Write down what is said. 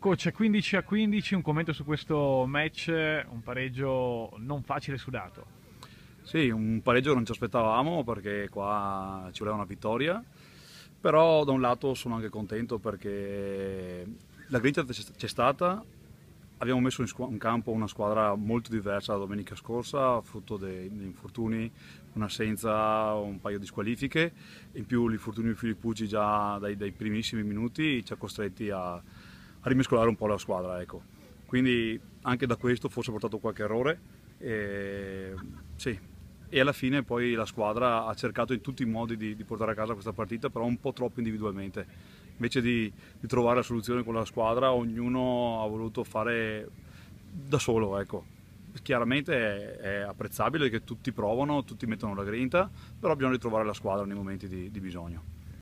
Coach, 15 a 15, un commento su questo match, un pareggio non facile sudato. Sì, un pareggio che non ci aspettavamo perché qua ci voleva una vittoria, però da un lato sono anche contento perché la grinta c'è stata, abbiamo messo in, campo una squadra molto diversa da domenica scorsa, frutto degli infortuni, un'assenza, un paio di squalifiche, in più l'infortunio di Filippucci già dai, dai primissimi minuti ci ha costretti a a rimescolare un po' la squadra. Ecco. Quindi anche da questo forse ho portato qualche errore. E, sì. e, alla fine poi la squadra ha cercato in tutti i modi di, di portare a casa questa partita, però un po' troppo individualmente. Invece di, di trovare la soluzione con la squadra, ognuno ha voluto fare da solo. Ecco chiaramente è, è, apprezzabile che tutti provano, tutti mettono la grinta, però bisogna ritrovare la squadra nei momenti di, di bisogno.